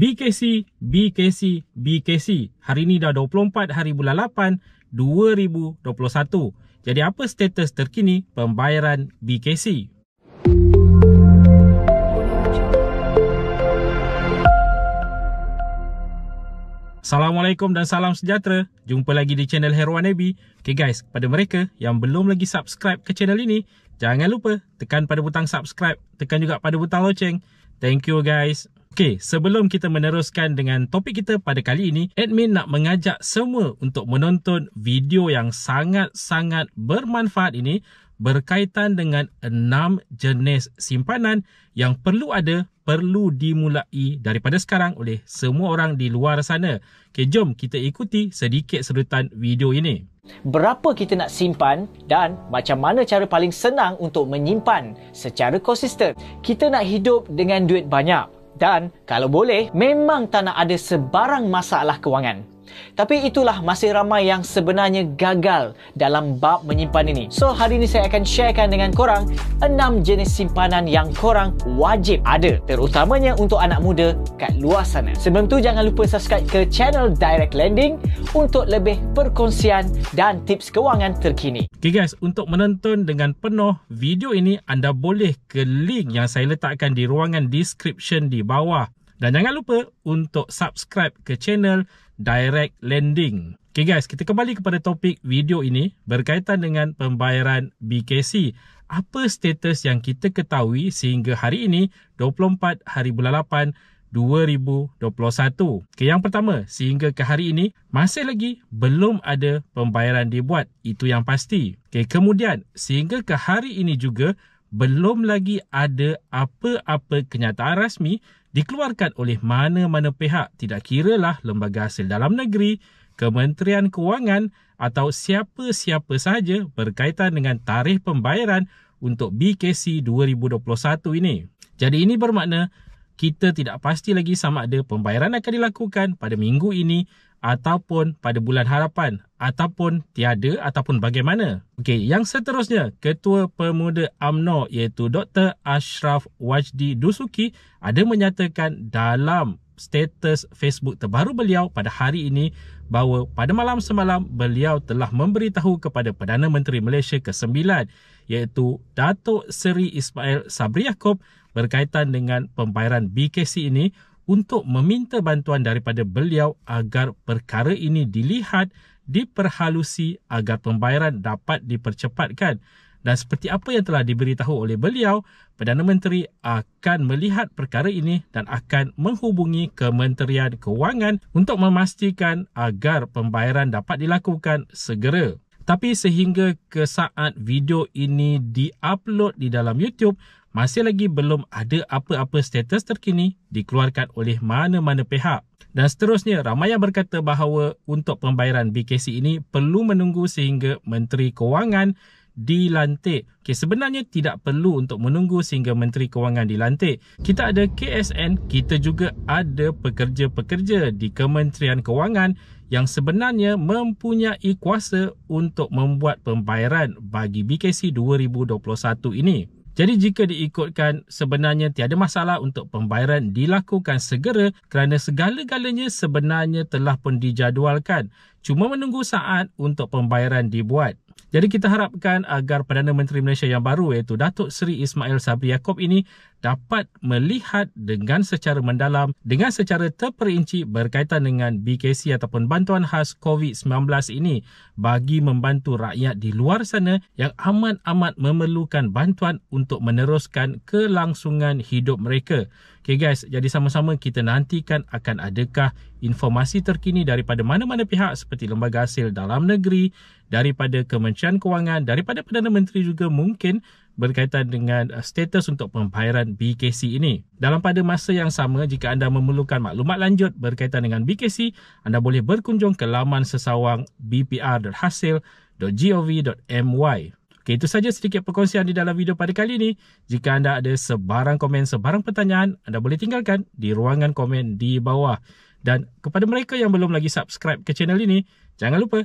BKC, BKC, BKC. Hari ini dah 24 hari bulan 8, 2021. Jadi apa status terkini pembayaran BKC? Assalamualaikum dan salam sejahtera. Jumpa lagi di channel Heroan Abi. Okay guys, pada mereka yang belum lagi subscribe ke channel ini, jangan lupa tekan pada butang subscribe, tekan juga pada butang loceng. Thank you guys. Okey, sebelum kita meneruskan dengan topik kita pada kali ini, admin nak mengajak semua untuk menonton video yang sangat-sangat bermanfaat ini berkaitan dengan enam jenis simpanan yang perlu ada, perlu dimulai daripada sekarang oleh semua orang di luar sana. Okey, jom kita ikuti sedikit serutan video ini. Berapa kita nak simpan dan macam mana cara paling senang untuk menyimpan secara konsisten? Kita nak hidup dengan duit banyak dan kalau boleh memang tak nak ada sebarang masalah kewangan. Tapi itulah masih ramai yang sebenarnya gagal dalam bab menyimpan ini. So hari ini saya akan sharekan dengan korang enam jenis simpanan yang korang wajib ada terutamanya untuk anak muda kat luar sana. Sebelum tu jangan lupa subscribe ke channel Direct Lending untuk lebih perkongsian dan tips kewangan terkini. Okay guys, untuk menonton dengan penuh video ini anda boleh ke link yang saya letakkan di ruangan description di bawah. Dan jangan lupa untuk subscribe ke channel Direct Lending. Okay guys, kita kembali kepada topik video ini berkaitan dengan pembayaran BKC. Apa status yang kita ketahui sehingga hari ini 24 hari bulan 8 2021. Okay, yang pertama, sehingga ke hari ini, masih lagi belum ada pembayaran dibuat. Itu yang pasti. Okay, kemudian, sehingga ke hari ini juga, belum lagi ada apa-apa kenyataan rasmi dikeluarkan oleh mana-mana pihak tidak kiralah lembaga hasil dalam negeri, kementerian kewangan atau siapa-siapa sahaja berkaitan dengan tarikh pembayaran untuk BKC 2021 ini. Jadi ini bermakna kita tidak pasti lagi sama ada pembayaran akan dilakukan pada minggu ini ataupun pada bulan harapan ataupun tiada ataupun bagaimana. Okey, yang seterusnya, Ketua Pemuda AMNO iaitu Dr. Ashraf Wajdi Dusuki ada menyatakan dalam status Facebook terbaru beliau pada hari ini bahawa pada malam semalam beliau telah memberitahu kepada Perdana Menteri Malaysia ke-9 iaitu Datuk Seri Ismail Sabri Yaakob berkaitan dengan pembayaran BKC ini untuk meminta bantuan daripada beliau agar perkara ini dilihat, diperhalusi agar pembayaran dapat dipercepatkan. Dan seperti apa yang telah diberitahu oleh beliau, Perdana Menteri akan melihat perkara ini dan akan menghubungi Kementerian Kewangan untuk memastikan agar pembayaran dapat dilakukan segera. Tapi sehingga ke saat video ini diupload di dalam YouTube, masih lagi belum ada apa-apa status terkini dikeluarkan oleh mana-mana pihak. Dan seterusnya, ramai yang berkata bahawa untuk pembayaran BKC ini perlu menunggu sehingga Menteri Kewangan dilantik. Okay, sebenarnya tidak perlu untuk menunggu sehingga Menteri Kewangan dilantik. Kita ada KSN, kita juga ada pekerja-pekerja di Kementerian Kewangan yang sebenarnya mempunyai kuasa untuk membuat pembayaran bagi BKC 2021 ini. Jadi jika diikutkan sebenarnya tiada masalah untuk pembayaran dilakukan segera kerana segala-galanya sebenarnya telah pun dijadualkan. Cuma menunggu saat untuk pembayaran dibuat. Jadi kita harapkan agar Perdana Menteri Malaysia yang baru iaitu Datuk Seri Ismail Sabri Yaakob ini dapat melihat dengan secara mendalam dengan secara terperinci berkaitan dengan BKC ataupun bantuan khas COVID-19 ini bagi membantu rakyat di luar sana yang amat-amat memerlukan bantuan untuk meneruskan kelangsungan hidup mereka. Okay guys, jadi sama-sama kita nantikan akan adakah informasi terkini daripada mana-mana pihak seperti lembaga hasil dalam negeri, daripada Kementerian Kewangan, daripada Perdana Menteri juga mungkin berkaitan dengan uh, status untuk pembayaran BKC ini. Dalam pada masa yang sama, jika anda memerlukan maklumat lanjut berkaitan dengan BKC, anda boleh berkunjung ke laman sesawang bpr.hasil.gov.my. Okay, itu saja sedikit perkongsian di dalam video pada kali ini. Jika anda ada sebarang komen, sebarang pertanyaan, anda boleh tinggalkan di ruangan komen di bawah. Dan kepada mereka yang belum lagi subscribe ke channel ini, jangan lupa